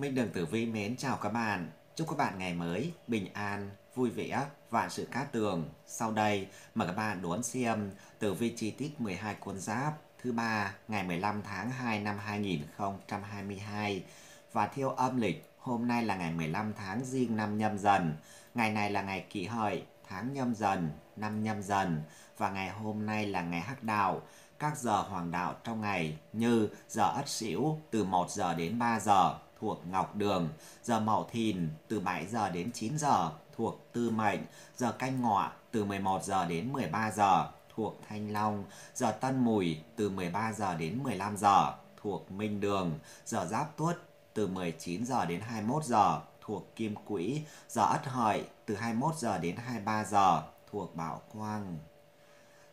Minh Đường Tử Vi mến chào các bạn. Chúc các bạn ngày mới bình an, vui vẻ, và sự cát tường. Sau đây, mời các bạn đón xem tử vi chi tiết 12 con giáp thứ ba ngày 15 tháng 2 năm 2022 và theo âm lịch hôm nay là ngày 15 tháng Giêng năm Nhâm Dần. Ngày này là ngày kỷ hợi, tháng Nhâm Dần, năm Nhâm Dần và ngày hôm nay là ngày Hắc Đạo các giờ hoàng đạo trong ngày như giờ Ất Sửu từ 1 giờ đến 3 giờ, thuộc Ngọc Đường, giờ Mậu Thìn từ 7 giờ đến 9 giờ thuộc Tư Mệnh, giờ Canh Ngọ từ 11 giờ đến 13 giờ thuộc Thanh Long, giờ Tân Mùi từ 13 giờ đến 15 giờ thuộc Minh Đường, giờ Giáp Tuất từ 19 giờ đến 21 giờ thuộc Kim Quỹ, giờ Ất Hợi từ 21 giờ đến 23 giờ thuộc Bảo Quang.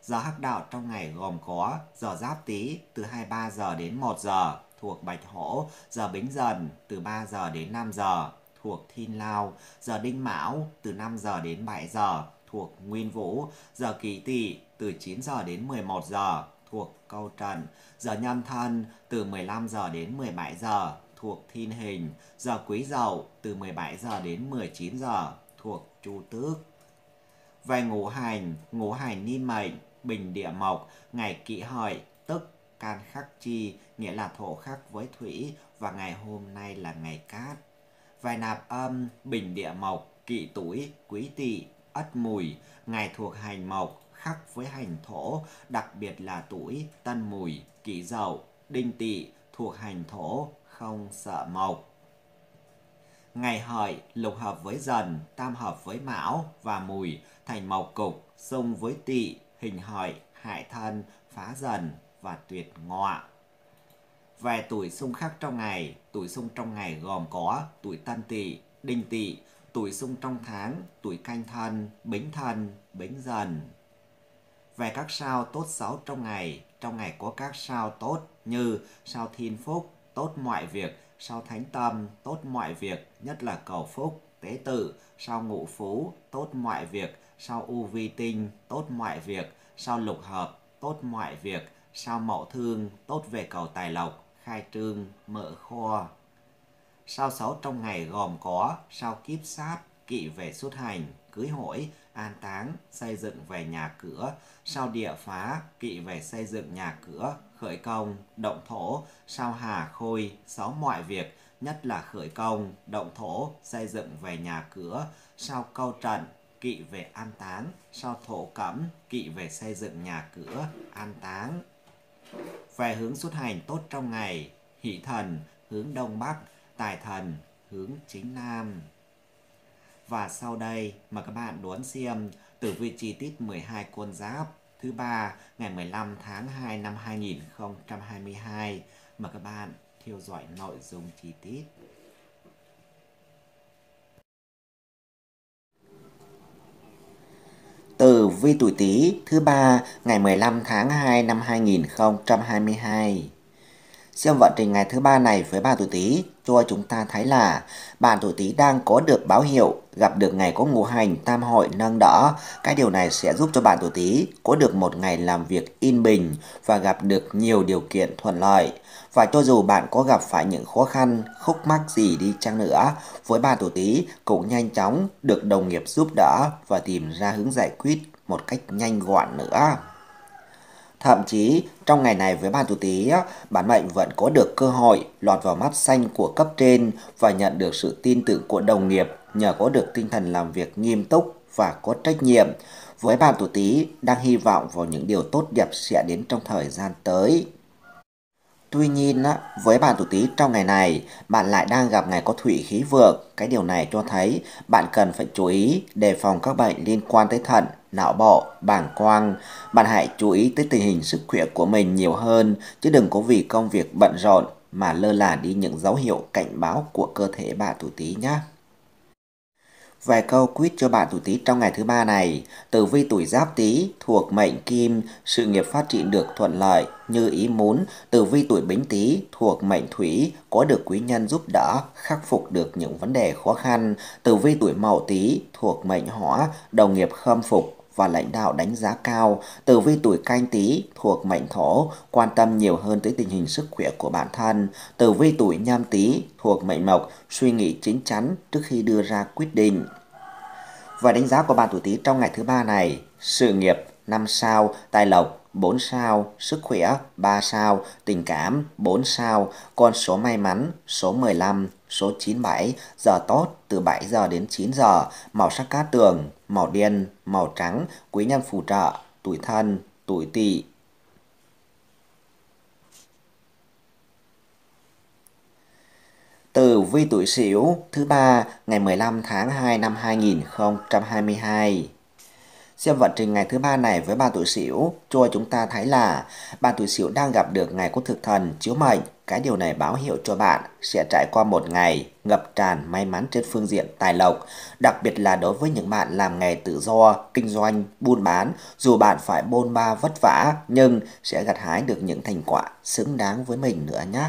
Giờ hắc đạo trong ngày gồm có giờ Giáp Tý từ 23 giờ đến 1 giờ thuộc Bạch Hổ, giờ Bính Dần từ 3 giờ đến 5 giờ thuộc Thiên Lao, giờ Đinh Mão từ 5 giờ đến 7 giờ thuộc Nguyên Vũ, giờ Kỷ Tỵ từ 9 giờ đến 11 giờ thuộc Câu Trần, giờ Nhâm Thân từ 15 giờ đến 17 giờ thuộc Thiên Hình, giờ Quý Dậu từ 17 giờ đến 19 giờ thuộc Chu Tước. Về ngũ hành, ngũ hành ni mệnh, bình địa mộc, ngày kỵ hợi, tức can khắc chi, nghĩa là thổ khắc với thủy và ngày hôm nay là ngày cát. Vài nạp âm, bình địa mộc, kỵ tuổi, quý tỵ, ất mùi, ngày thuộc hành mộc, khắc với hành thổ, đặc biệt là tuổi, tân mùi, kỷ dậu, đinh tỵ, thuộc hành thổ, không sợ mộc. Ngày hợi lục hợp với dần, tam hợp với mão và mùi, thành mộc cục, xung với tỵ, hình hợi, hại thân, phá dần và tuyệt ngọa về tuổi xung khắc trong ngày, tuổi xung trong ngày gồm có tuổi tân tỵ, đinh tỵ, tuổi xung trong tháng, tuổi canh thân, bính thân, bính dần. Về các sao tốt xấu trong ngày, trong ngày có các sao tốt như sao thiên phúc, tốt mọi việc, sao thánh tâm, tốt mọi việc, nhất là cầu phúc, tế tự, sao ngũ phú, tốt mọi việc, sao u vi tinh, tốt mọi việc, sao lục hợp, tốt mọi việc, sao mậu thương, tốt về cầu tài lộc khai trương, mở kho. Sao sáu trong ngày gồm có sao kiếp sát, kỵ về xuất hành, cưới hỏi, an táng, xây dựng về nhà cửa, sao địa phá, kỵ về xây dựng nhà cửa, khởi công, động thổ, sao hà khôi, sáu mọi việc, nhất là khởi công, động thổ, xây dựng về nhà cửa, sao câu trận, kỵ về an táng, sao thổ cẩm, kỵ về xây dựng nhà cửa, an táng. Về hướng xuất hành tốt trong ngày, hỷ thần hướng đông bắc, tài thần hướng chính nam. Và sau đây mà các bạn đoán xem tử vi chi tiết 12 con giáp thứ ba ngày 15 tháng 2 năm 2022 mà các bạn theo dõi nội dung chi tiết. vi tuổi Tý thứ ba ngày 15 tháng 2 năm 2022. Xem vận trình ngày thứ ba này với bạn tuổi Tý cho chúng ta thấy là bạn tuổi Tý đang có được báo hiệu gặp được ngày có ngũ hành tam hội nâng đỡ. Cái điều này sẽ giúp cho bạn tuổi Tý có được một ngày làm việc yên bình và gặp được nhiều điều kiện thuận lợi. Và cho dù bạn có gặp phải những khó khăn, khúc mắc gì đi chăng nữa, với bạn tuổi Tý cũng nhanh chóng được đồng nghiệp giúp đỡ và tìm ra hướng giải quyết một cách nhanh gọn nữa. Thậm chí, trong ngày này với bàn thủ tí, bản mệnh vẫn có được cơ hội lọt vào mắt xanh của cấp trên và nhận được sự tin tưởng của đồng nghiệp nhờ có được tinh thần làm việc nghiêm túc và có trách nhiệm. Với bạn tuổi Tý đang hy vọng vào những điều tốt đẹp sẽ đến trong thời gian tới. Tuy nhiên, với bạn tuổi Tý trong ngày này, bạn lại đang gặp ngày có thủy khí vượng. Cái điều này cho thấy bạn cần phải chú ý đề phòng các bệnh liên quan tới thận, não bộ, bảng quang. Bạn hãy chú ý tới tình hình sức khỏe của mình nhiều hơn, chứ đừng có vì công việc bận rộn mà lơ là đi những dấu hiệu cảnh báo của cơ thể bạn tuổi Tý nhé. Vài câu quýt cho bạn tuổi Tý trong ngày thứ ba này. Tử vi tuổi Giáp Tý thuộc mệnh Kim, sự nghiệp phát triển được thuận lợi như ý muốn. Tử vi tuổi Bính Tý thuộc mệnh Thủy, có được quý nhân giúp đỡ, khắc phục được những vấn đề khó khăn. Tử vi tuổi Mậu Tý thuộc mệnh Hỏa, đồng nghiệp khâm phục và lãnh đạo đánh giá cao tử vi tuổi canh tý thuộc mệnh thổ quan tâm nhiều hơn tới tình hình sức khỏe của bản thân tử vi tuổi nhâm tý thuộc mệnh mộc suy nghĩ chính chắn trước khi đưa ra quyết định và đánh giá của bạn tuổi tý trong ngày thứ ba này sự nghiệp 5 sao tài lộc 4 sao, sức khỏe 3 sao, tình cảm 4 sao, con số may mắn số 15, số 97, giờ tốt từ 7 giờ đến 9 giờ, màu sắc cát tường màu đen, màu trắng, quý nhân phù trợ, tuổi thân, tuổi tỵ. Từ vi tuổi Sửu thứ ba ngày 15 tháng 2 năm 2022. Xem vận trình ngày thứ ba này với ba tuổi Sửu cho chúng ta thấy là ba tuổi Sửu đang gặp được ngày có thực thần chiếu mệnh cái điều này báo hiệu cho bạn sẽ trải qua một ngày ngập tràn may mắn trên phương diện tài lộc, đặc biệt là đối với những bạn làm nghề tự do, kinh doanh, buôn bán, dù bạn phải bôn ba vất vả nhưng sẽ gặt hái được những thành quả xứng đáng với mình nữa nhé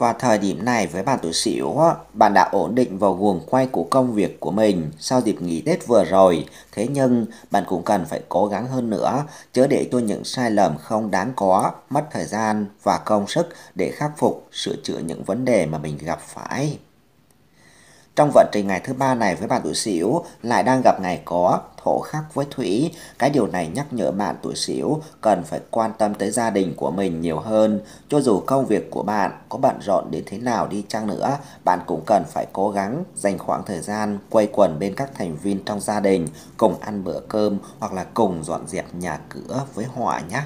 và thời điểm này với bạn tuổi Sửu, bạn đã ổn định vào guồng quay của công việc của mình sau dịp nghỉ Tết vừa rồi. Thế nhưng, bạn cũng cần phải cố gắng hơn nữa, chớ để cho những sai lầm không đáng có, mất thời gian và công sức để khắc phục, sửa chữa những vấn đề mà mình gặp phải. Trong vận trình ngày thứ ba này với bạn tuổi Sửu lại đang gặp ngày có thổ khắc với thủy. Cái điều này nhắc nhở bạn tuổi Sửu cần phải quan tâm tới gia đình của mình nhiều hơn. Cho dù công việc của bạn có bận rộn đến thế nào đi chăng nữa, bạn cũng cần phải cố gắng dành khoảng thời gian quay quần bên các thành viên trong gia đình, cùng ăn bữa cơm hoặc là cùng dọn dẹp nhà cửa với họ nhé.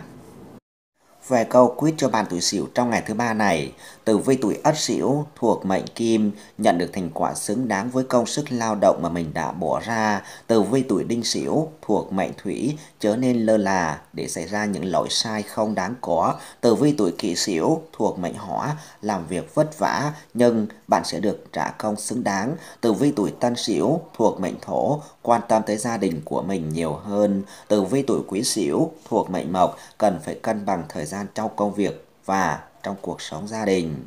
Về câu quyết cho bạn tuổi Sửu trong ngày thứ ba này, từ vi tuổi Ất Sửu thuộc mệnh Kim nhận được thành quả xứng đáng với công sức lao động mà mình đã bỏ ra. từ vi tuổi Đinh Sửu thuộc mệnh Thủy chớ nên lơ là để xảy ra những lỗi sai không đáng có. từ vi tuổi Kỷ Sửu thuộc mệnh Hỏa làm việc vất vả nhưng bạn sẽ được trả công xứng đáng. từ vi tuổi Tân Sửu thuộc mệnh Thổ quan tâm tới gia đình của mình nhiều hơn. từ vi tuổi Quý Sửu thuộc mệnh Mộc cần phải cân bằng thời gian trong công việc và trong cuộc sống gia đình.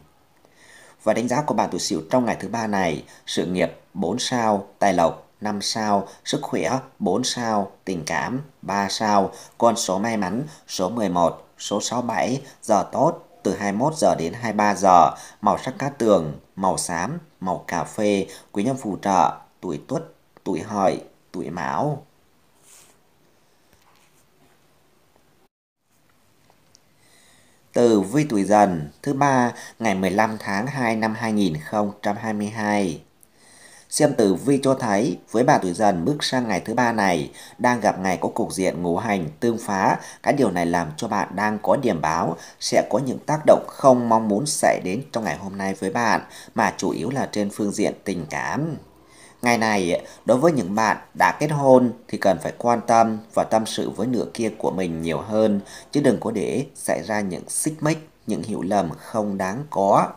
Và đánh giá của bạn tuổi Sửu trong ngày thứ ba này, sự nghiệp 4 sao, tài lộc 5 sao, sức khỏe 4 sao, tình cảm 3 sao, con số may mắn số 11, số 67, giờ tốt từ 21 giờ đến 23 giờ, màu sắc cát tường, màu xám, màu cà phê, quý nhân phù trợ, tuổi tuất, tuổi hợi, tuổi mão. Tử vi tuổi dần thứ ba ngày 15 tháng 2 năm 2022. Xem tử vi cho thấy với bà tuổi dần bước sang ngày thứ ba này đang gặp ngày có cục diện ngũ hành tương phá. Cái điều này làm cho bạn đang có điểm báo sẽ có những tác động không mong muốn xảy đến trong ngày hôm nay với bạn mà chủ yếu là trên phương diện tình cảm. Ngày này, đối với những bạn đã kết hôn thì cần phải quan tâm và tâm sự với nửa kia của mình nhiều hơn, chứ đừng có để xảy ra những xích mích, những hiểu lầm không đáng có.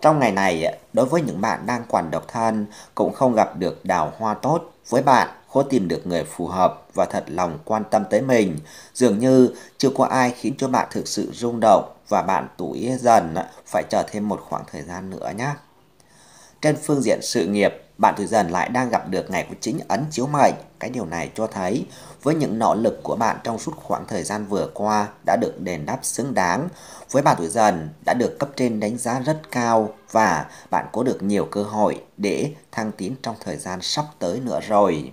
Trong ngày này, đối với những bạn đang còn độc thân, cũng không gặp được đào hoa tốt với bạn khó tìm được người phù hợp và thật lòng quan tâm tới mình. Dường như chưa có ai khiến cho bạn thực sự rung động và bạn tuổi dần phải chờ thêm một khoảng thời gian nữa nhé. Trên phương diện sự nghiệp, bạn tuổi dần lại đang gặp được ngày của chính ấn chiếu mệnh. Cái điều này cho thấy với những nỗ lực của bạn trong suốt khoảng thời gian vừa qua đã được đền đáp xứng đáng. Với bạn tuổi dần đã được cấp trên đánh giá rất cao và bạn có được nhiều cơ hội để thăng tiến trong thời gian sắp tới nữa rồi.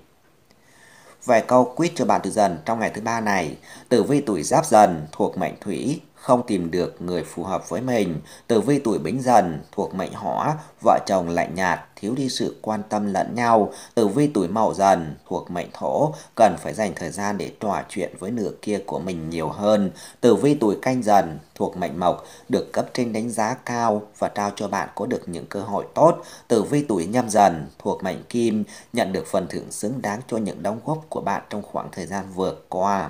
Vài câu quyết cho bạn tuổi dần trong ngày thứ ba này. Tử vi tuổi giáp dần thuộc mệnh thủy không tìm được người phù hợp với mình. Tử vi tuổi bính dần thuộc mệnh hỏa, vợ chồng lạnh nhạt, thiếu đi sự quan tâm lẫn nhau. Tử vi tuổi mậu dần thuộc mệnh thổ, cần phải dành thời gian để trò chuyện với nửa kia của mình nhiều hơn. Tử vi tuổi canh dần thuộc mệnh mộc, được cấp trên đánh giá cao và trao cho bạn có được những cơ hội tốt. Tử vi tuổi nhâm dần thuộc mệnh kim, nhận được phần thưởng xứng đáng cho những đóng góp của bạn trong khoảng thời gian vừa qua.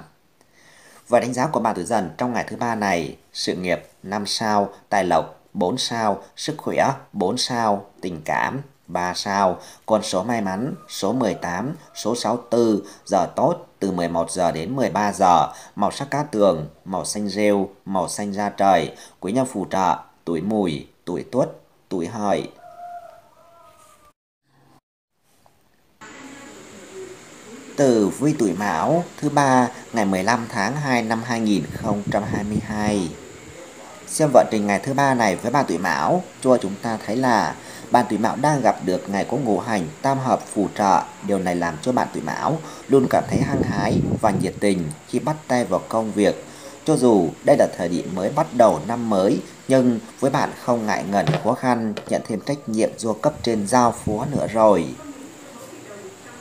Và đánh giá của bà tuổi dần trong ngày thứ ba này, sự nghiệp 5 sao, tài lộc 4 sao, sức khỏe 4 sao, tình cảm 3 sao, con số may mắn số 18, số 64, giờ tốt từ 11 giờ đến 13 giờ, màu sắc cá tường, màu xanh rêu, màu xanh da trời, quý nhân phù trợ, tuổi mùi, tuổi tuất, tuổi hợi, Tử vi tuổi Mão thứ ba ngày 15 tháng 2 năm 2022. Xem vận trình ngày thứ ba này với bạn tuổi Mão cho chúng ta thấy là bạn tuổi Mão đang gặp được ngày có ngũ hành tam hợp phù trợ. Điều này làm cho bạn tuổi Mão luôn cảm thấy hăng hái và nhiệt tình khi bắt tay vào công việc. Cho dù đây là thời điểm mới bắt đầu năm mới, nhưng với bạn không ngại ngần khó khăn nhận thêm trách nhiệm do cấp trên giao phó nữa rồi.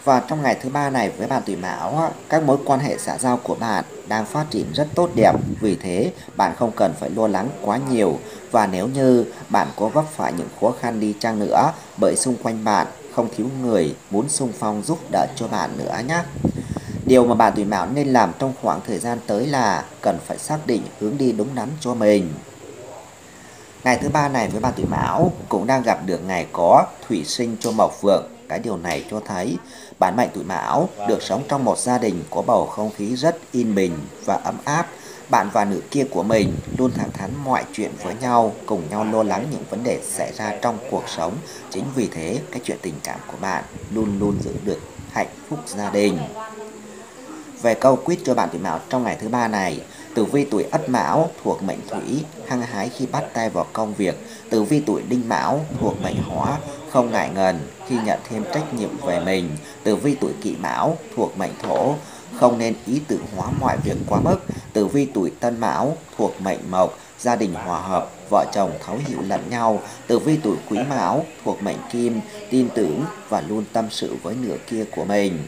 Và trong ngày thứ ba này với bạn tuổi mão, các mối quan hệ xã giao của bạn đang phát triển rất tốt đẹp. Vì thế, bạn không cần phải lo lắng quá nhiều. Và nếu như bạn có vấp phải những khó khăn đi chăng nữa, bởi xung quanh bạn không thiếu người muốn xung phong giúp đỡ cho bạn nữa nhé. Điều mà bạn tuổi mão nên làm trong khoảng thời gian tới là cần phải xác định hướng đi đúng đắn cho mình. Ngày thứ ba này với bạn tuổi mão cũng đang gặp được ngày có thủy sinh cho mộc vượng. Cái điều này cho thấy Bản mệnh tuổi Mão được sống trong một gia đình có bầu không khí rất yên bình và ấm áp. Bạn và nữ kia của mình luôn thẳng thắn mọi chuyện với nhau, cùng nhau lo lắng những vấn đề xảy ra trong cuộc sống. Chính vì thế, cái chuyện tình cảm của bạn luôn luôn giữ được hạnh phúc gia đình. Về câu quyết cho bạn tuổi Mão trong ngày thứ ba này, tử vi tuổi Ất Mão thuộc mệnh Thủy, hăng hái khi bắt tay vào công việc, tử vi tuổi Đinh Mão thuộc mệnh Hỏa, không ngại ngần khi nhận thêm trách nhiệm về mình tử vi tuổi kỵ mão thuộc mệnh thổ không nên ý tưởng hóa mọi việc quá mức tử vi tuổi tân mão thuộc mệnh mộc gia đình hòa hợp vợ chồng thấu hiểu lẫn nhau tử vi tuổi quý mão thuộc mệnh kim tin tưởng và luôn tâm sự với nửa kia của mình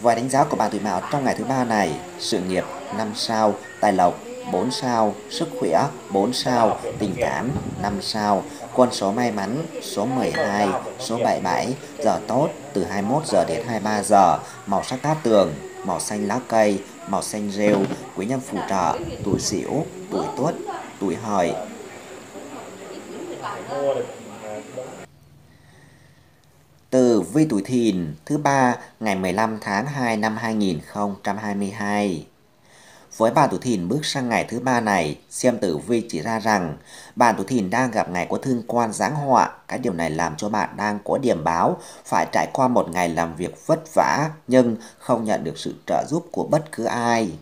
Vài đánh giá của bạn tuổi Mão trong ngày thứ ba này, sự nghiệp 5 sao, tài lộc 4 sao, sức khỏe 4 sao, tình cảm 5 sao. Quân số may mắn số 12, số 77, giờ tốt từ 21 giờ đến 23 giờ, màu sắc cát tường, màu xanh lá cây, màu xanh rêu, quý nhân phù trợ, tuổi sửu tuổi tuất, tuổi hợi. Từ vi tuổi thìn thứ ba ngày 15 tháng 2 năm 2022. Với bà Thủ Thìn bước sang ngày thứ ba này, xem tử vi chỉ ra rằng bà Thủ Thìn đang gặp ngày có thương quan giáng họa. Cái điều này làm cho bạn đang có điểm báo phải trải qua một ngày làm việc vất vả nhưng không nhận được sự trợ giúp của bất cứ ai.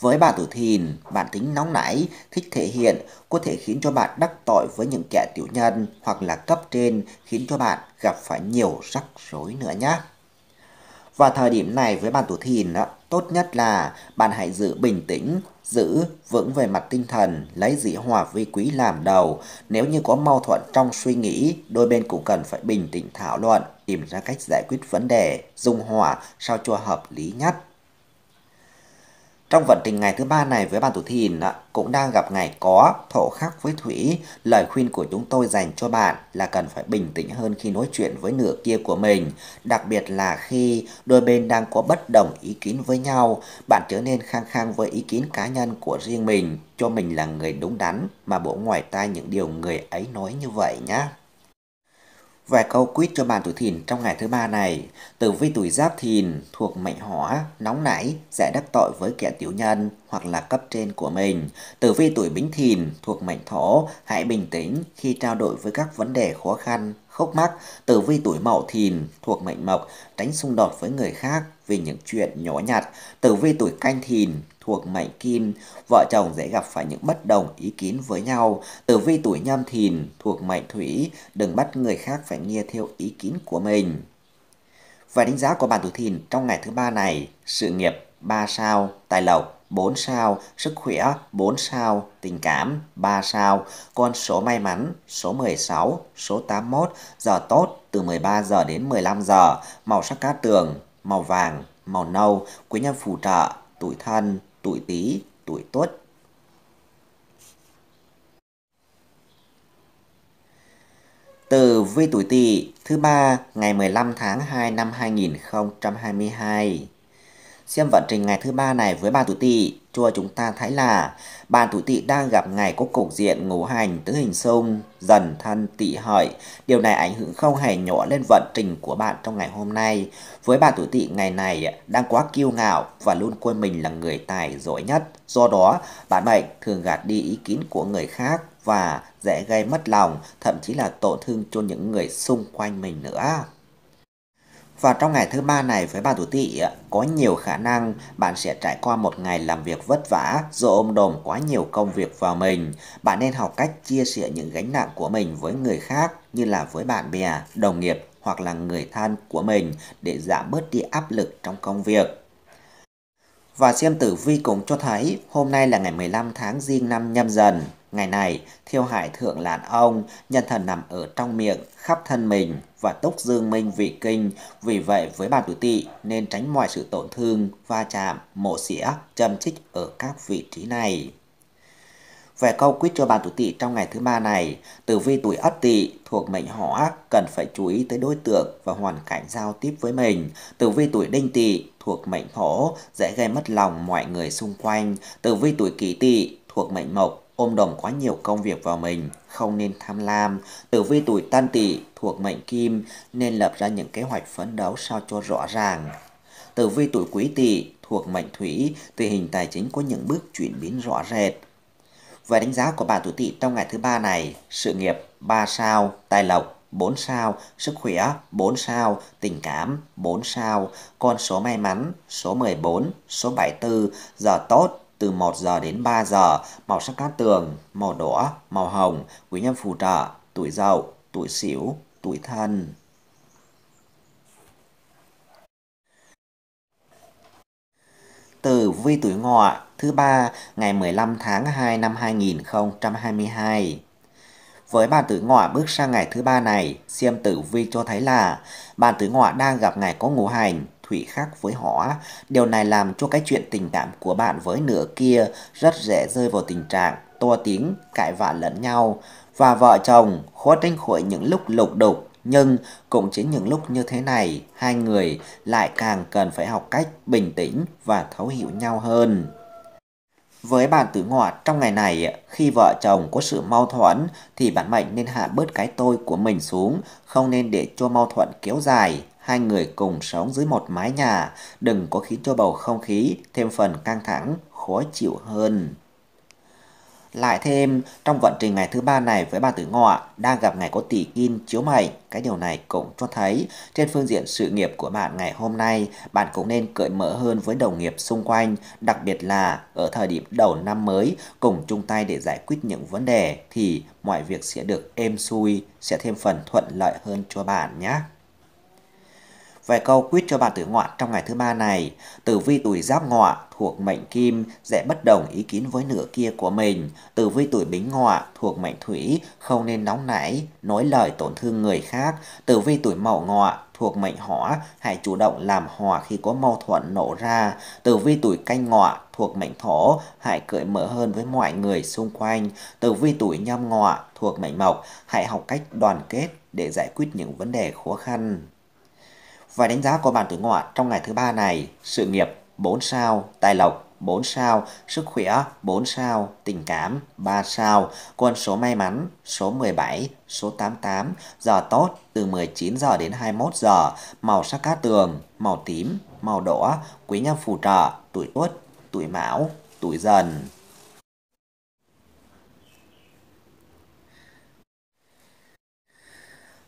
Với bà Tử Thìn, bản tính nóng nảy, thích thể hiện có thể khiến cho bạn đắc tội với những kẻ tiểu nhân hoặc là cấp trên khiến cho bạn gặp phải nhiều rắc rối nữa nhé và thời điểm này với bàn tủ thìn, tốt nhất là bạn hãy giữ bình tĩnh, giữ vững về mặt tinh thần, lấy dĩ hòa vi quý làm đầu. Nếu như có mâu thuẫn trong suy nghĩ, đôi bên cũng cần phải bình tĩnh thảo luận, tìm ra cách giải quyết vấn đề, dung hòa sao cho hợp lý nhất. Trong vận trình ngày thứ ba này với bàn tuổi thìn cũng đang gặp ngày có, thổ khắc với thủy, lời khuyên của chúng tôi dành cho bạn là cần phải bình tĩnh hơn khi nói chuyện với nửa kia của mình, đặc biệt là khi đôi bên đang có bất đồng ý kiến với nhau, bạn trở nên khăng khăng với ý kiến cá nhân của riêng mình, cho mình là người đúng đắn mà bổ ngoài tai những điều người ấy nói như vậy nhé. Vài câu quýt cho bàn tuổi thìn trong ngày thứ ba này. Tử vi tuổi giáp thìn thuộc mệnh hỏa, nóng nảy, dễ đắc tội với kẻ tiểu nhân hoặc là cấp trên của mình. Tử vi tuổi bính thìn thuộc mệnh thổ, hãy bình tĩnh khi trao đổi với các vấn đề khó khăn, khúc mắc. Tử vi tuổi mậu thìn thuộc mệnh mộc, tránh xung đột với người khác vì những chuyện nhỏ nhặt. Tử vi tuổi canh thìn thuộc mệnh kim, vợ chồng dễ gặp phải những bất đồng ý kiến với nhau. Tử vi tuổi nhâm thìn thuộc mệnh thủy, đừng bắt người khác phải nghe theo ý kiến của mình. Và đánh giá của bạn tuổi thìn trong ngày thứ ba này, sự nghiệp 3 sao, tài lộc 4 sao, sức khỏe 4 sao, tình cảm 3 sao, con số may mắn số 16, số 81, giờ tốt từ 13 giờ đến 15 giờ, màu sắc cát tường, màu vàng, màu nâu, quý nhân phù trợ, tuổi thân, tuổi Tý, tuổi Tuất. Từ vi tuổi Tỵ thứ ba ngày 15 tháng 2 năm 2022. Xem vận trình ngày thứ ba này với bàn tuổi tỵ, cho chúng ta thấy là bàn tuổi tỵ đang gặp ngày có cục diện ngũ hành tứ hình xung, dần thân tỵ hợi. Điều này ảnh hưởng không hề nhỏ lên vận trình của bạn trong ngày hôm nay. Với bàn tuổi tỵ ngày này đang quá kiêu ngạo và luôn coi mình là người tài giỏi nhất. Do đó, bạn mệnh thường gạt đi ý kiến của người khác và dễ gây mất lòng, thậm chí là tổn thương cho những người xung quanh mình nữa. Và trong ngày thứ ba này với bà tuổi tỵ có nhiều khả năng bạn sẽ trải qua một ngày làm việc vất vả do ôm đồm quá nhiều công việc vào mình. Bạn nên học cách chia sẻ những gánh nặng của mình với người khác như là với bạn bè, đồng nghiệp hoặc là người thân của mình để giảm bớt đi áp lực trong công việc. Và xem tử vi cũng cho thấy hôm nay là ngày 15 tháng riêng năm nhâm dần. Ngày này, thiêu hải thượng lạn ông, nhân thần nằm ở trong miệng, khắp thân mình và túc dương minh vị kinh. Vì vậy, với bàn tuổi tỵ nên tránh mọi sự tổn thương, va chạm, mổ xỉa, châm chích ở các vị trí này. Về câu quyết cho bàn tuổi tỵ trong ngày thứ ba này, từ vi tuổi ất tỵ thuộc mệnh hỏa cần phải chú ý tới đối tượng và hoàn cảnh giao tiếp với mình. từ vi tuổi đinh tỵ thuộc mệnh thổ dễ gây mất lòng mọi người xung quanh. từ vi tuổi kỷ tỵ thuộc mệnh mộc Ôm đồng quá nhiều công việc vào mình, không nên tham lam, tử vi tuổi tan tỵ thuộc mệnh kim nên lập ra những kế hoạch phấn đấu sao cho rõ ràng. Tử vi tuổi quý tỵ thuộc mệnh thủy, tình hình tài chính có những bước chuyển biến rõ rệt. Về đánh giá của bà tuổi tỵ trong ngày thứ ba này, sự nghiệp 3 sao, tài lộc 4 sao, sức khỏe 4 sao, tình cảm 4 sao, con số may mắn số 14, số 74, giờ tốt từ 1 giờ đến 3 giờ, màu sắc cát tường, màu đỏ, màu hồng, quý nhân phù trợ, tuổi dậu, tuổi sửu, tuổi thân. từ vi tuổi ngọ thứ ba ngày 15 tháng 2 năm 2022. Với bạn tuổi ngọ bước sang ngày thứ ba này, xem tử vi cho thấy là bạn tuổi ngọ đang gặp ngày có ngũ hành, Thủy khác với họ. Điều này làm cho cái chuyện tình cảm của bạn với nửa kia rất dễ rơi vào tình trạng to tiếng, cãi vã lẫn nhau. Và vợ chồng khó tránh khỏi những lúc lục đục, nhưng cũng chính những lúc như thế này, hai người lại càng cần phải học cách bình tĩnh và thấu hiểu nhau hơn. Với bạn tử ngọt trong ngày này, khi vợ chồng có sự mâu thuẫn thì bạn mệnh nên hạ bớt cái tôi của mình xuống, không nên để cho mâu thuẫn kéo dài hai người cùng sống dưới một mái nhà, đừng có khiến cho bầu không khí thêm phần căng thẳng, khó chịu hơn. Lại thêm, trong vận trình ngày thứ ba này với bà tử ngọ đang gặp ngày có tỷ kim chiếu mệnh, cái điều này cũng cho thấy trên phương diện sự nghiệp của bạn ngày hôm nay, bạn cũng nên cởi mở hơn với đồng nghiệp xung quanh, đặc biệt là ở thời điểm đầu năm mới cùng chung tay để giải quyết những vấn đề thì mọi việc sẽ được êm xuôi, sẽ thêm phần thuận lợi hơn cho bạn nhé. Vài câu quyết cho bạn tử ngọa trong ngày thứ ba này, tử vi tuổi giáp ngọa thuộc mệnh kim dễ bất đồng ý kiến với nửa kia của mình. Tử vi tuổi bính ngọa thuộc mệnh thủy không nên nóng nảy, nói lời tổn thương người khác. Tử vi tuổi mậu ngọa thuộc mệnh hỏa, hãy chủ động làm hòa khi có mâu thuẫn nổ ra. Tử vi tuổi canh ngọ thuộc mệnh thổ, hãy cởi mở hơn với mọi người xung quanh. Tử vi tuổi nhâm ngọ thuộc mệnh mộc, hãy học cách đoàn kết để giải quyết những vấn đề khó khăn. Và đánh giá của bản tử ngoại trong ngày thứ ba này, sự nghiệp 4 sao, tài lộc 4 sao, sức khỏe 4 sao, tình cảm 3 sao, quân số may mắn số 17, số 88, giờ tốt từ 19 giờ đến 21 giờ, màu sắc cát tường, màu tím, màu đỏ, quý nhân phù trợ, tuổi tuất, tuổi mão, tuổi dần.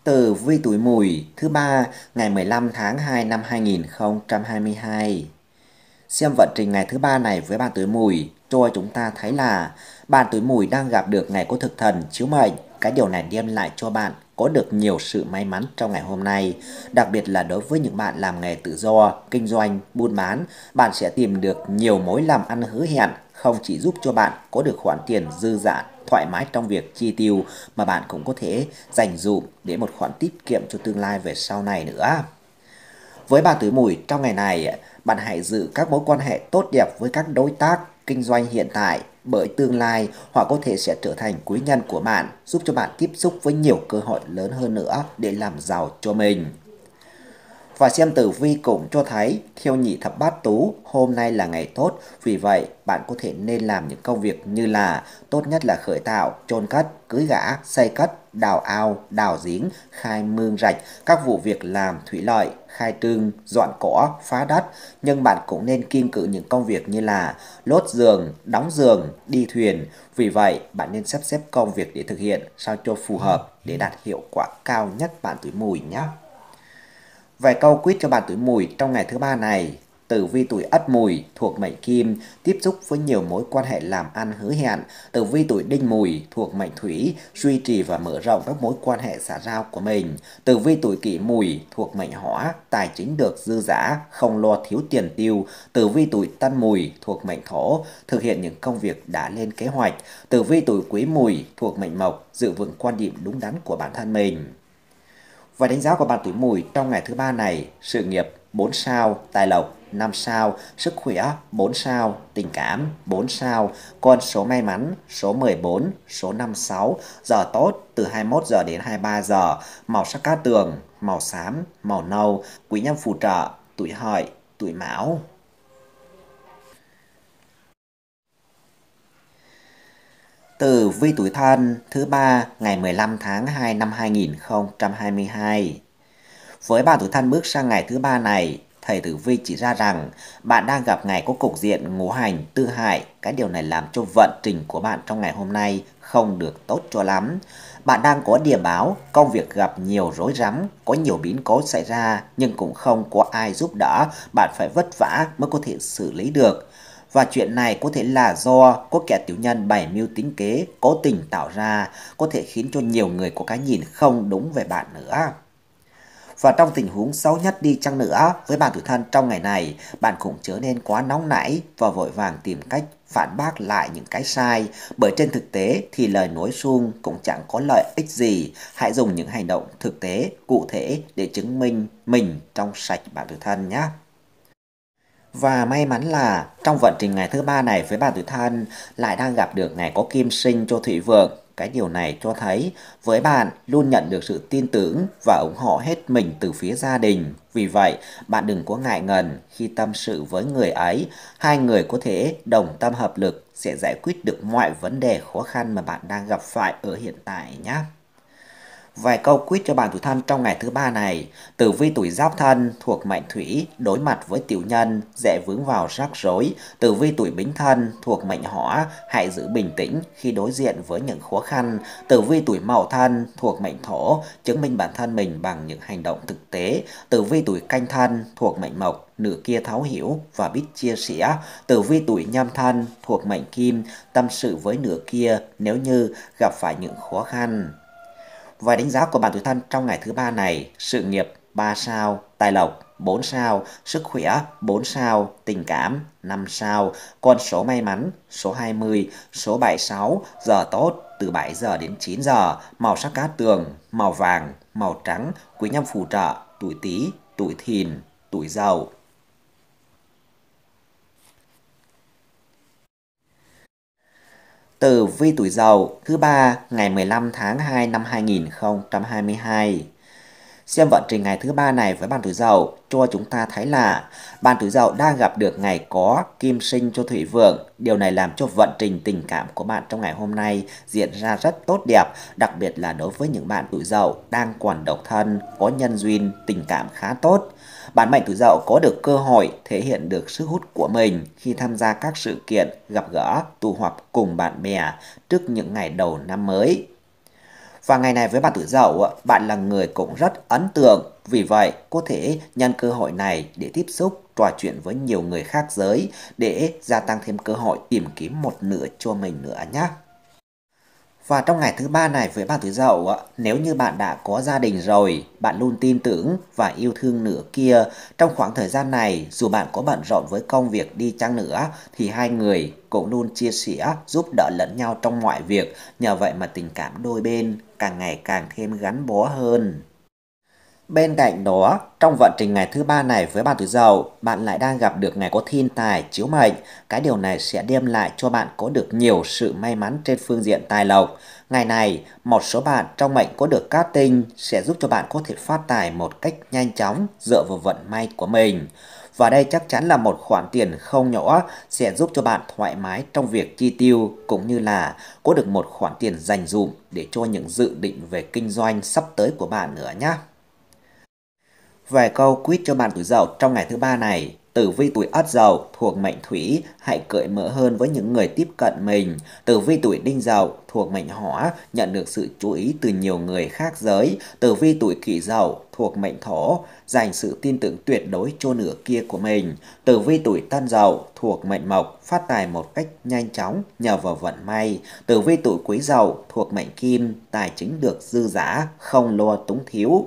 Tử vi tuổi mùi thứ ba ngày 15 tháng 2 năm 2022. Xem vận trình ngày thứ ba này với bạn tuổi mùi cho chúng ta thấy là bạn tuổi mùi đang gặp được ngày có thực thần chiếu mệnh. Cái điều này đem lại cho bạn có được nhiều sự may mắn trong ngày hôm nay. Đặc biệt là đối với những bạn làm nghề tự do, kinh doanh, buôn bán, bạn sẽ tìm được nhiều mối làm ăn hứa hẹn, không chỉ giúp cho bạn có được khoản tiền dư dả thoải mái trong việc chi tiêu mà bạn cũng có thể dành dụm để một khoản tiết kiệm cho tương lai về sau này nữa. Với bà tuổi mùi trong ngày này, bạn hãy giữ các mối quan hệ tốt đẹp với các đối tác kinh doanh hiện tại bởi tương lai họ có thể sẽ trở thành quý nhân của bạn, giúp cho bạn tiếp xúc với nhiều cơ hội lớn hơn nữa để làm giàu cho mình. Và xem tử vi cũng cho thấy, theo nhị thập bát tú, hôm nay là ngày tốt, vì vậy bạn có thể nên làm những công việc như là tốt nhất là khởi tạo, chôn cất, cưới gã, xây cất, đào ao, đào giếng, khai mương rạch, các vụ việc làm thủy lợi, khai trương, dọn cỏ, phá đất, nhưng bạn cũng nên kiên cự những công việc như là lốt giường, đóng giường, đi thuyền. Vì vậy, bạn nên sắp xếp công việc để thực hiện sao cho phù hợp để đạt hiệu quả cao nhất bạn tuổi mùi nhé. Vài câu quyết cho bạn tuổi mùi trong ngày thứ ba này Tử vi tuổi Ất Mùi thuộc mệnh Kim tiếp xúc với nhiều mối quan hệ làm ăn hứa hẹn. Tử vi tuổi Đinh Mùi thuộc mệnh Thủy duy trì và mở rộng các mối quan hệ xã giao của mình. Tử vi tuổi Kỷ Mùi thuộc mệnh Hỏa tài chính được dư giả không lo thiếu tiền tiêu. Tử vi tuổi Tân Mùi thuộc mệnh Thổ thực hiện những công việc đã lên kế hoạch. Tử vi tuổi Quý Mùi thuộc mệnh Mộc giữ vững quan điểm đúng đắn của bản thân mình. Và đánh giá của bạn tuổi Mùi trong ngày thứ ba này sự nghiệp 4 sao, tài lộc 5 sao, sức khỏe 4 sao, tình cảm 4 sao, con số may mắn số 14, số 56, giờ tốt từ 21 giờ đến 23 giờ, màu sắc cát tường, màu xám, màu nâu, quý nhân phù trợ, tuổi hợi, tuổi mão. từ vi tuổi thân thứ ba ngày 15 tháng 2 năm 2022 với bà tuổi Thanh bước sang ngày thứ ba này, thầy Tử Vi chỉ ra rằng bạn đang gặp ngày có cục diện ngũ hành tư hại. Cái điều này làm cho vận trình của bạn trong ngày hôm nay không được tốt cho lắm. Bạn đang có địa báo, công việc gặp nhiều rối rắm, có nhiều biến cố xảy ra nhưng cũng không có ai giúp đỡ, bạn phải vất vả mới có thể xử lý được. Và chuyện này có thể là do có kẻ tiểu nhân bày mưu tính kế, cố tình tạo ra, có thể khiến cho nhiều người có cái nhìn không đúng về bạn nữa và trong tình huống xấu nhất đi chăng nữa với bạn tuổi thân trong ngày này, bạn cũng chớ nên quá nóng nảy và vội vàng tìm cách phản bác lại những cái sai bởi trên thực tế thì lời nói suông cũng chẳng có lợi ích gì hãy dùng những hành động thực tế cụ thể để chứng minh mình trong sạch bạn tuổi thân nhé và may mắn là trong vận trình ngày thứ ba này với bạn tuổi thân lại đang gặp được ngày có kim sinh cho thủy vượng cái điều này cho thấy với bạn luôn nhận được sự tin tưởng và ủng hộ hết mình từ phía gia đình. Vì vậy, bạn đừng có ngại ngần khi tâm sự với người ấy. Hai người có thể đồng tâm hợp lực sẽ giải quyết được mọi vấn đề khó khăn mà bạn đang gặp phải ở hiện tại nhé. Vài câu quyết cho bạn tuổi thân trong ngày thứ ba này. Tử vi tuổi giáp thân thuộc mệnh thủy, đối mặt với tiểu nhân, dễ vướng vào rắc rối. Tử vi tuổi bính thân thuộc mệnh hỏa, hãy giữ bình tĩnh khi đối diện với những khó khăn. Tử vi tuổi mậu thân thuộc mệnh thổ, chứng minh bản thân mình bằng những hành động thực tế. Tử vi tuổi canh thân thuộc mệnh mộc, nửa kia thấu hiểu và biết chia sẻ. Tử vi tuổi nhâm thân thuộc mệnh kim, tâm sự với nửa kia nếu như gặp phải những khó khăn. Và đánh giá của bạn tuổi thân trong ngày thứ ba này, sự nghiệp 3 sao, tài lộc 4 sao, sức khỏe 4 sao, tình cảm 5 sao, con số may mắn số 20, số 76, giờ tốt từ 7 giờ đến 9 giờ, màu sắc cát tường, màu vàng, màu trắng, quý nhân phù trợ, tuổi Tý, tuổi Thìn, tuổi Dậu. từ vi tuổi dậu thứ ba ngày 15 tháng 2 năm 2022. Xem vận trình ngày thứ ba này với bạn tuổi dậu cho chúng ta thấy là bạn tuổi dậu đang gặp được ngày có kim sinh cho thủy vượng. Điều này làm cho vận trình tình cảm của bạn trong ngày hôm nay diễn ra rất tốt đẹp, đặc biệt là đối với những bạn tuổi dậu đang còn độc thân, có nhân duyên, tình cảm khá tốt. Bạn mệnh tuổi dậu có được cơ hội thể hiện được sức hút của mình khi tham gia các sự kiện, gặp gỡ, tụ họp cùng bạn bè trước những ngày đầu năm mới. Và ngày này với bạn tuổi dậu, bạn là người cũng rất ấn tượng, vì vậy có thể nhân cơ hội này để tiếp xúc, trò chuyện với nhiều người khác giới để gia tăng thêm cơ hội tìm kiếm một nửa cho mình nữa nhé. Và trong ngày thứ ba này với bạn thứ dậu, nếu như bạn đã có gia đình rồi, bạn luôn tin tưởng và yêu thương nửa kia. Trong khoảng thời gian này, dù bạn có bận rộn với công việc đi chăng nữa, thì hai người cũng luôn chia sẻ, giúp đỡ lẫn nhau trong mọi việc. Nhờ vậy mà tình cảm đôi bên càng ngày càng thêm gắn bó hơn. Bên cạnh đó, trong vận trình ngày thứ ba này với bạn tuổi dậu bạn lại đang gặp được ngày có thiên tài chiếu mệnh. Cái điều này sẽ đem lại cho bạn có được nhiều sự may mắn trên phương diện tài lộc. Ngày này, một số bạn trong mệnh có được cát tinh sẽ giúp cho bạn có thể phát tài một cách nhanh chóng dựa vào vận may của mình. Và đây chắc chắn là một khoản tiền không nhỏ sẽ giúp cho bạn thoải mái trong việc chi tiêu cũng như là có được một khoản tiền dành dụm để cho những dự định về kinh doanh sắp tới của bạn nữa nhé. Vài câu quýt cho bạn tuổi dậu trong ngày thứ ba này. Tử vi tuổi ất dậu thuộc mệnh thủy, hãy cởi mở hơn với những người tiếp cận mình. Tử vi tuổi đinh dậu thuộc mệnh hỏa, nhận được sự chú ý từ nhiều người khác giới. Tử vi tuổi kỷ dậu thuộc mệnh thổ, dành sự tin tưởng tuyệt đối cho nửa kia của mình. Tử vi tuổi tân dậu thuộc mệnh mộc, phát tài một cách nhanh chóng nhờ vào vận may. Tử vi tuổi quý dậu thuộc mệnh kim, tài chính được dư giả, không lo túng thiếu.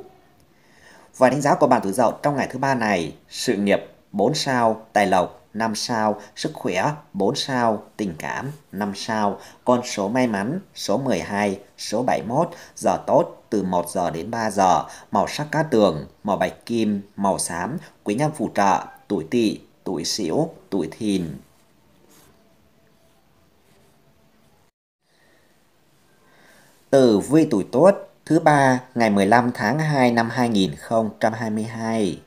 Và đánh giá của bạn tuổi dậu trong ngày thứ ba này, sự nghiệp 4 sao, tài lộc 5 sao, sức khỏe 4 sao, tình cảm 5 sao, con số may mắn số 12, số 71, giờ tốt từ 1 giờ đến 3 giờ, màu sắc cá tường, màu bạch kim, màu xám, quý nhân phù trợ, tuổi tỵ, tuổi sửu, tuổi thìn. từ vi tuổi tốt thứ ba ngày 15 tháng 2 năm 2022.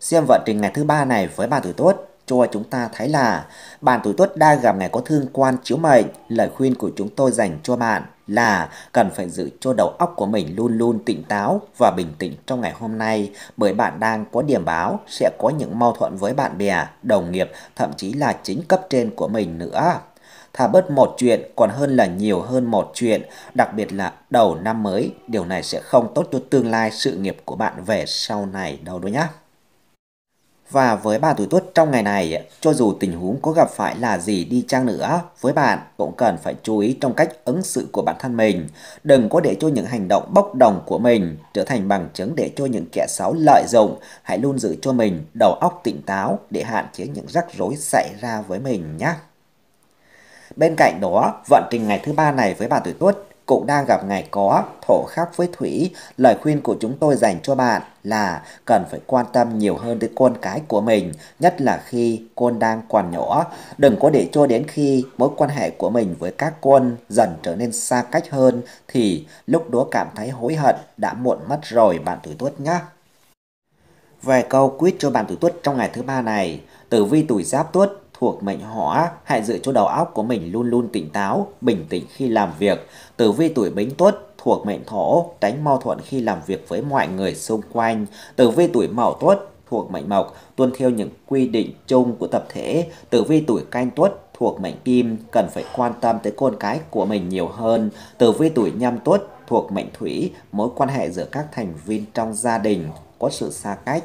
Xem vận trình ngày thứ ba này với bàn tuổi tốt cho chúng ta thấy là bạn tuổi tuất đang gặp ngày có thương quan chiếu mệnh, lời khuyên của chúng tôi dành cho bạn là cần phải giữ cho đầu óc của mình luôn luôn tỉnh táo và bình tĩnh trong ngày hôm nay bởi bạn đang có điểm báo sẽ có những mâu thuẫn với bạn bè, đồng nghiệp, thậm chí là chính cấp trên của mình nữa. Thà bớt một chuyện còn hơn là nhiều hơn một chuyện, đặc biệt là đầu năm mới. Điều này sẽ không tốt cho tương lai sự nghiệp của bạn về sau này đâu đó nhé. Và với bà tuổi tuất trong ngày này, cho dù tình huống có gặp phải là gì đi chăng nữa, với bạn cũng cần phải chú ý trong cách ứng xử của bản thân mình. Đừng có để cho những hành động bốc đồng của mình trở thành bằng chứng để cho những kẻ xấu lợi dụng. Hãy luôn giữ cho mình đầu óc tỉnh táo để hạn chế những rắc rối xảy ra với mình nhé. Bên cạnh đó, vận trình ngày thứ ba này với bà tuổi tuất cũng đang gặp ngày có thổ khắc với thủy lời khuyên của chúng tôi dành cho bạn là cần phải quan tâm nhiều hơn tới con cái của mình nhất là khi con đang còn nhỏ đừng có để cho đến khi mối quan hệ của mình với các con dần trở nên xa cách hơn thì lúc đó cảm thấy hối hận đã muộn mất rồi bạn tuổi tuất nhé về câu quyết cho bạn tuổi tuất trong ngày thứ ba này tử vi tuổi giáp tuất thuộc mệnh hỏa, hãy giữ cho đầu óc của mình luôn luôn tỉnh táo, bình tĩnh khi làm việc. Tử vi tuổi Bính Tuất thuộc mệnh Thổ, tránh mâu thuẫn khi làm việc với mọi người xung quanh. Tử vi tuổi Mậu Tuất thuộc mệnh Mộc, tuân theo những quy định chung của tập thể. Tử vi tuổi Canh Tuất thuộc mệnh Kim, cần phải quan tâm tới con cái của mình nhiều hơn. Tử vi tuổi Nhâm Tuất thuộc mệnh Thủy, mối quan hệ giữa các thành viên trong gia đình có sự xa cách.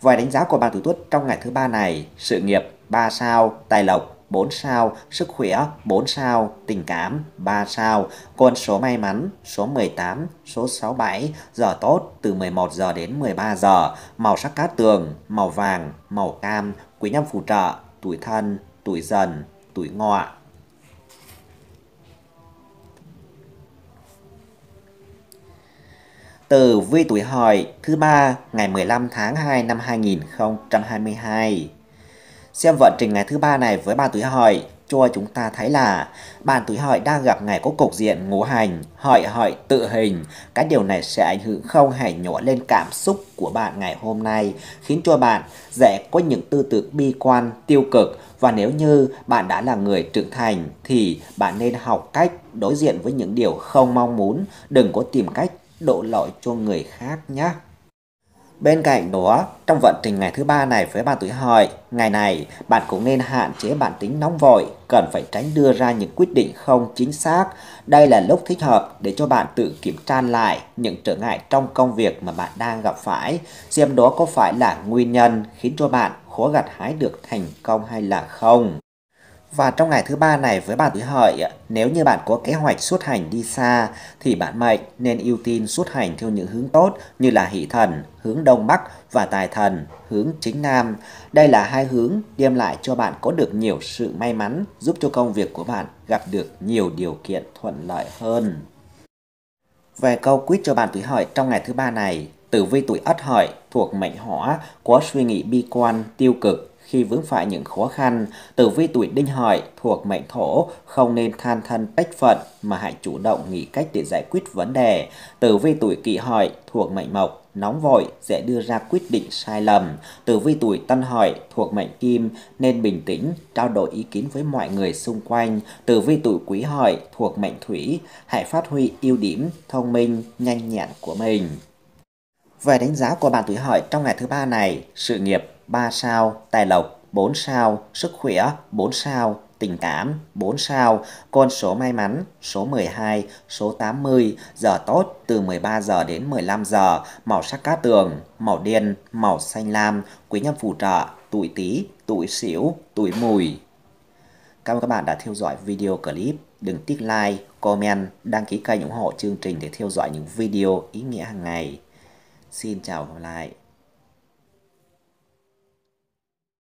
Vài đánh giá của bạn tuổi Tuất trong ngày thứ ba này, sự nghiệp 3 sao, tài lộc 4 sao, sức khỏe 4 sao, tình cảm 3 sao, con số may mắn số 18, số 67, giờ tốt từ 11 giờ đến 13 giờ, màu sắc cát tường, màu vàng, màu cam, quý nhân phù trợ, tuổi thân, tuổi dần, tuổi ngọ. Từ vi tuổi hợi thứ ba ngày 15 tháng 2 năm 2022. Xem vận trình ngày thứ ba này với ban tuổi hợi cho chúng ta thấy là bạn tuổi hợi đang gặp ngày có cục diện ngũ hành, hợi hợi tự hình. Cái điều này sẽ ảnh hưởng không hề nhỏ lên cảm xúc của bạn ngày hôm nay, khiến cho bạn dễ có những tư tưởng bi quan, tiêu cực. Và nếu như bạn đã là người trưởng thành thì bạn nên học cách đối diện với những điều không mong muốn, đừng có tìm cách đổ lỗi cho người khác nhé. Bên cạnh đó, trong vận trình ngày thứ ba này với bạn tuổi hợi, ngày này bạn cũng nên hạn chế bản tính nóng vội, cần phải tránh đưa ra những quyết định không chính xác. Đây là lúc thích hợp để cho bạn tự kiểm tra lại những trở ngại trong công việc mà bạn đang gặp phải, xem đó có phải là nguyên nhân khiến cho bạn khó gặt hái được thành công hay là không. Và trong ngày thứ ba này với bạn tuổi hợi, nếu như bạn có kế hoạch xuất hành đi xa thì bạn mệnh nên ưu tiên xuất hành theo những hướng tốt như là hỷ thần, hướng đông bắc và tài thần, hướng chính nam. Đây là hai hướng đem lại cho bạn có được nhiều sự may mắn, giúp cho công việc của bạn gặp được nhiều điều kiện thuận lợi hơn. Về câu quyết cho bạn tuổi hợi trong ngày thứ ba này, tử vi tuổi ất hợi thuộc mệnh hỏa có suy nghĩ bi quan tiêu cực khi vướng phải những khó khăn, tử vi tuổi đinh hợi thuộc mệnh thổ không nên than thân trách phận mà hãy chủ động nghĩ cách để giải quyết vấn đề. Tử vi tuổi kỷ hợi thuộc mệnh mộc nóng vội dễ đưa ra quyết định sai lầm. Tử vi tuổi Tân Hợi thuộc mệnh Kim nên bình tĩnh, trao đổi ý kiến với mọi người xung quanh. Tử vi tuổi Quý Hợi thuộc mệnh Thủy, hãy phát huy ưu điểm, thông minh, nhanh nhẹn của mình. Về đánh giá của bạn tuổi Hợi trong ngày thứ ba này, sự nghiệp 3 sao, tài lộc 4 sao, sức khỏe 4 sao, tình cảm 4 sao, con số may mắn số 12, số 80, giờ tốt từ 13 giờ đến 15 giờ, màu sắc cát tường, màu đen, màu xanh lam, quý nhân phù trợ, tuổi Tý, tuổi Sửu, tuổi Mùi. Cảm ơn các bạn đã theo dõi video clip. Đừng tiếc like, comment, đăng ký kênh ủng hộ chương trình để theo dõi những video ý nghĩa hàng ngày. Xin chào và hẹn gặp lại.